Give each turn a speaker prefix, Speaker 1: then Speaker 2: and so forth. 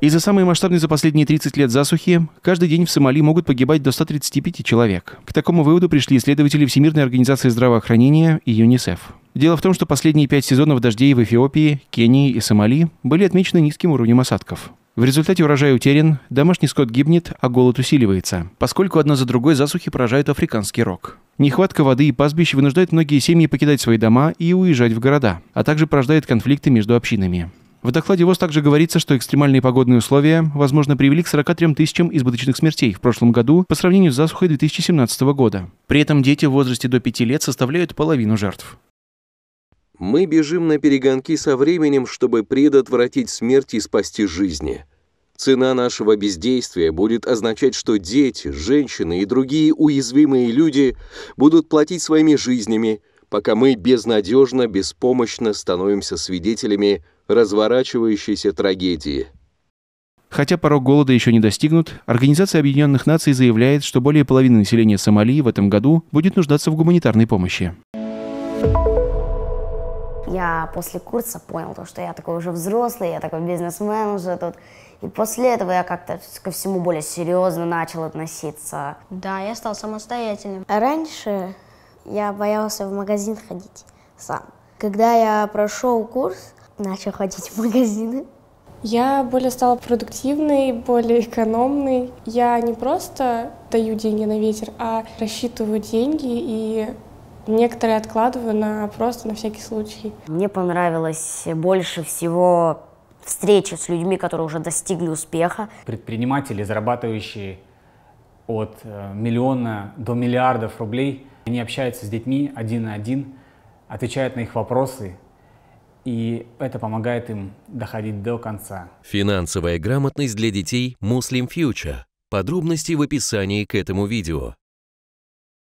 Speaker 1: Из-за самой масштабной за последние 30 лет засухи каждый день в Сомали могут погибать до 135 человек. К такому выводу пришли исследователи Всемирной организации здравоохранения и ЮНИСЕФ. Дело в том, что последние пять сезонов дождей в Эфиопии, Кении и Сомали были отмечены низким уровнем осадков. В результате урожай утерян, домашний скот гибнет, а голод усиливается, поскольку одна за другой засухи поражают африканский рог. Нехватка воды и пастбищ вынуждает многие семьи покидать свои дома и уезжать в города, а также порождает конфликты между общинами. В докладе ВОЗ также говорится, что экстремальные погодные условия, возможно, привели к 43 тысячам избыточных смертей в прошлом году по сравнению с засухой 2017 года. При этом дети в возрасте до 5 лет составляют половину жертв.
Speaker 2: Мы бежим на перегонки со временем, чтобы предотвратить смерть и спасти жизни – Цена нашего бездействия будет означать, что дети, женщины и другие уязвимые люди будут платить своими жизнями, пока мы безнадежно, беспомощно становимся свидетелями разворачивающейся трагедии.
Speaker 1: Хотя порог голода еще не достигнут, Организация Объединенных Наций заявляет, что более половины населения Сомали в этом году будет нуждаться в гуманитарной помощи
Speaker 3: я после курса понял, то, что я такой уже взрослый, я такой бизнесмен уже тут. И после этого я как-то ко всему более серьезно начал относиться. Да, я стал самостоятельным. Раньше я боялся в магазин ходить сам. Когда я прошел курс, начал ходить в магазины. Я более стала продуктивной, более экономной. Я не просто даю деньги на ветер, а рассчитываю деньги и Некоторые откладываю на просто на всякий случай. Мне понравилось больше всего встреча с людьми, которые уже достигли успеха.
Speaker 1: Предприниматели, зарабатывающие от э, миллиона до миллиардов рублей, они общаются с детьми один на один, отвечают на их вопросы, и это помогает им доходить до конца.
Speaker 2: Финансовая грамотность для детей Muslim Future. Подробности в описании к этому видео.